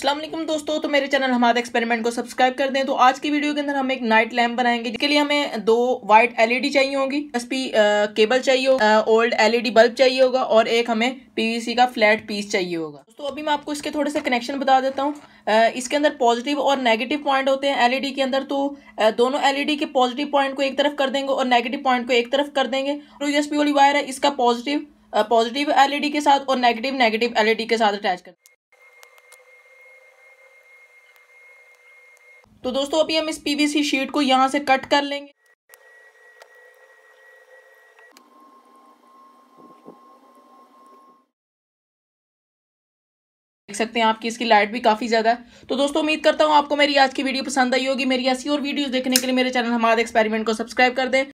असलम दोस्तों तो मेरे चैनल हमारे एक्सपेरिमेंट को सब्सक्राइब कर दें तो आज की वीडियो के अंदर हम एक नाइट लैम्प बनाएंगे जिसके लिए हमें दो वाइट एलईडी चाहिए होगी एसपी केबल चाहिए होगा ओल्ड एलईडी बल्ब चाहिए होगा और एक हमें पीवीसी का फ्लैट पीस चाहिए होगा दोस्तों अभी मैं आपको इसके थोड़े से कनेक्शन बता देता हूँ इसके अंदर पॉजिटिव और नेगेटिव पॉइंट होते हैं एलईडी के अंदर तो दोनों एलईडी के पॉजिटिव पॉइंट को एक तरफ कर देंगे और नेगेटिव पॉइंट को एक तरफ कर देंगे तो यूएसपी वाली वायर है इसका पॉजिटिव पॉजिटिव एलईडी के साथ और नेगेटिव नेगेटिव एलईडी के साथ अटैच कर तो दोस्तों अभी हम इस पीवीसी शीट को यहां से कट कर लेंगे देख सकते हैं आपकी इसकी लाइट भी काफ़ी ज़्यादा है तो दोस्तों उम्मीद करता हूं आपको मेरी आज की वीडियो पसंद आई होगी मेरी ऐसी और वीडियोस देखने के लिए मेरे चैनल हमारे एक्सपेरिमेंट को सब्सक्राइब कर दें